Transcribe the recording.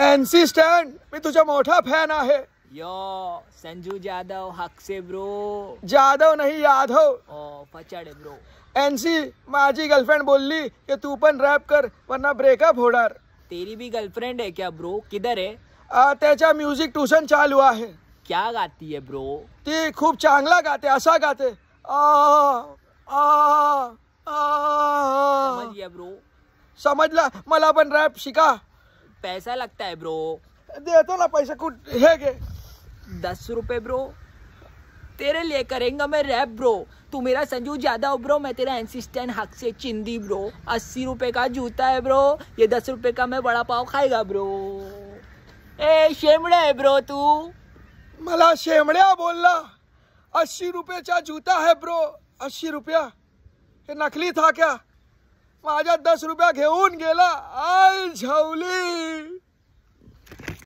NC stand मैं तुझा मोठा फॅन आहे यो संजू जाधव हाकसे ब्रो जाधव नहीं यादव पचाडे ब्रो एनसी माझी गर्लफ्रेंड बोलली की तू पण रॅप कर वरना ब्रेकअप होणार तेरी भी गर्लफ्रेंड है क्या ब्रो किधर है आ, त्याच्या म्युझिक ट्युशन चालू आहे क्या गाती है ब्रो ती खूब चांगला गाते असा गाते आ, आ, आ, आ, समजला मला पण रॅप शिका पैसा लगता है ब्रो दे तो ना पैसा कुछ है के दस रुपए ब्रो तेरे लिए करेंगे मैं रैप ब्रो तू मेरा संजू ज्यादा हो ब्रो मैं तेरा एंसिस्टेंट हक से चिंदी ब्रो अस्सी रुपए का जूता है ब्रो ये दस रुपए का मैं बड़ा पाव खाएगा ब्रो ए शेमड़े है ब्रो तू मला शेमड्या बोलला अस्सी रुपये का जूता है ब्रो अस्सी रुपया नकली था क्या माजा दस रुपया घेन गेला आय झवली